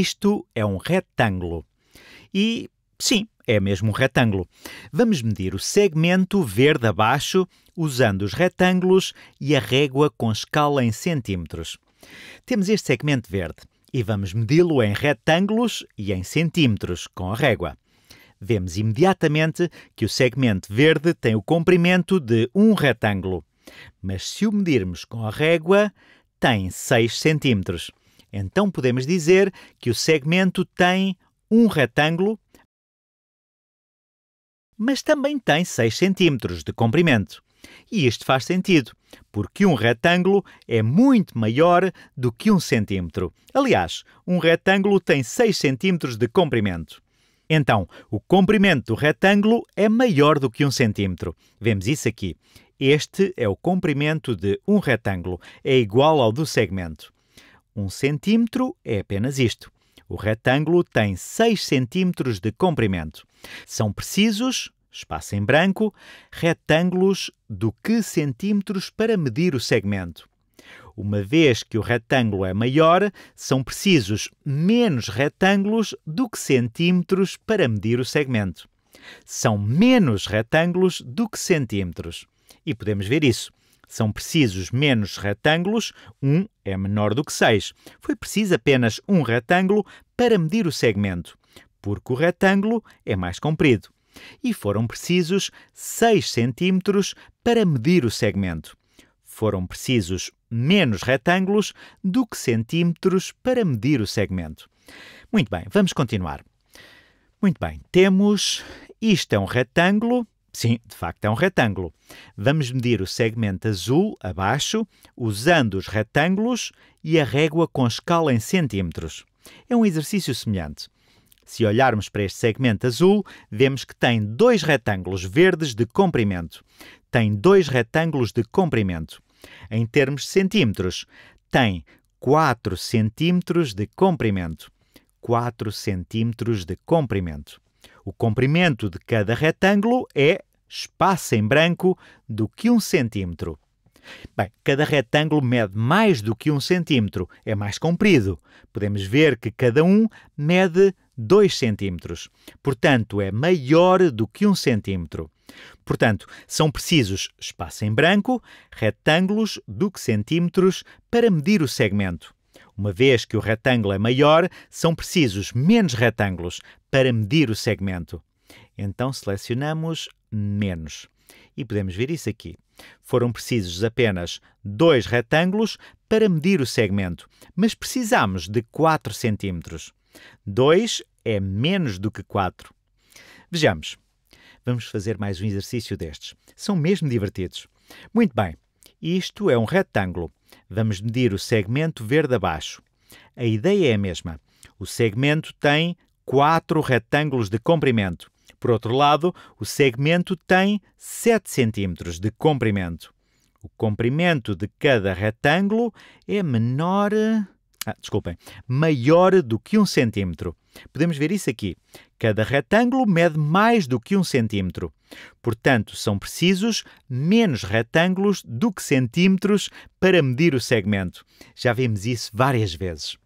Isto é um retângulo. E sim, é mesmo um retângulo. Vamos medir o segmento verde abaixo usando os retângulos e a régua com escala em centímetros. Temos este segmento verde e vamos medi-lo em retângulos e em centímetros com a régua. Vemos imediatamente que o segmento verde tem o comprimento de um retângulo, mas se o medirmos com a régua, tem 6 centímetros. Então podemos dizer que o segmento tem um retângulo, mas também tem 6 cm de comprimento. E isto faz sentido, porque um retângulo é muito maior do que um centímetro. Aliás, um retângulo tem 6 centímetros de comprimento. Então, o comprimento do retângulo é maior do que um centímetro. Vemos isso aqui. Este é o comprimento de um retângulo, é igual ao do segmento. Um centímetro é apenas isto. O retângulo tem 6 centímetros de comprimento. São precisos, espaço em branco, retângulos do que centímetros para medir o segmento. Uma vez que o retângulo é maior, são precisos menos retângulos do que centímetros para medir o segmento. São menos retângulos do que centímetros. E podemos ver isso. São precisos menos retângulos, um é menor do que 6. Foi preciso apenas um retângulo para medir o segmento, porque o retângulo é mais comprido. E foram precisos 6 cm para medir o segmento. Foram precisos menos retângulos do que centímetros para medir o segmento. Muito bem, vamos continuar. Muito bem, temos isto é um retângulo Sim, de facto é um retângulo. Vamos medir o segmento azul abaixo, usando os retângulos e a régua com escala em centímetros. É um exercício semelhante. Se olharmos para este segmento azul, vemos que tem dois retângulos verdes de comprimento. Tem dois retângulos de comprimento. Em termos de centímetros, tem 4 centímetros de comprimento. 4 centímetros de comprimento. O comprimento de cada retângulo é espaço em branco do que um centímetro. Bem, cada retângulo mede mais do que um centímetro, é mais comprido. Podemos ver que cada um mede 2 centímetros, portanto é maior do que um centímetro. Portanto, são precisos espaço em branco, retângulos do que centímetros para medir o segmento. Uma vez que o retângulo é maior, são precisos menos retângulos para medir o segmento. Então selecionamos menos. E podemos ver isso aqui. Foram precisos apenas dois retângulos para medir o segmento, mas precisamos de 4 cm. 2 é menos do que 4. Vejamos. Vamos fazer mais um exercício destes. São mesmo divertidos. Muito bem. Isto é um retângulo. Vamos medir o segmento verde abaixo. A ideia é a mesma. O segmento tem quatro retângulos de comprimento. Por outro lado, o segmento tem 7 cm de comprimento. O comprimento de cada retângulo é menor ah, desculpem, maior do que um centímetro. Podemos ver isso aqui. Cada retângulo mede mais do que um centímetro. Portanto, são precisos menos retângulos do que centímetros para medir o segmento. Já vimos isso várias vezes.